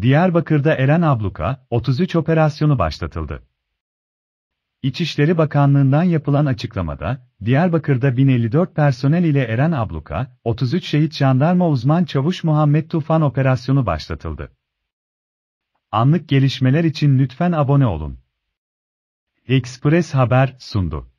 Diyarbakır'da Eren Abluka, 33 operasyonu başlatıldı. İçişleri Bakanlığı'ndan yapılan açıklamada, Diyarbakır'da 1054 personel ile Eren Abluka, 33 şehit jandarma uzman çavuş Muhammed Tufan operasyonu başlatıldı. Anlık gelişmeler için lütfen abone olun. Express Haber sundu.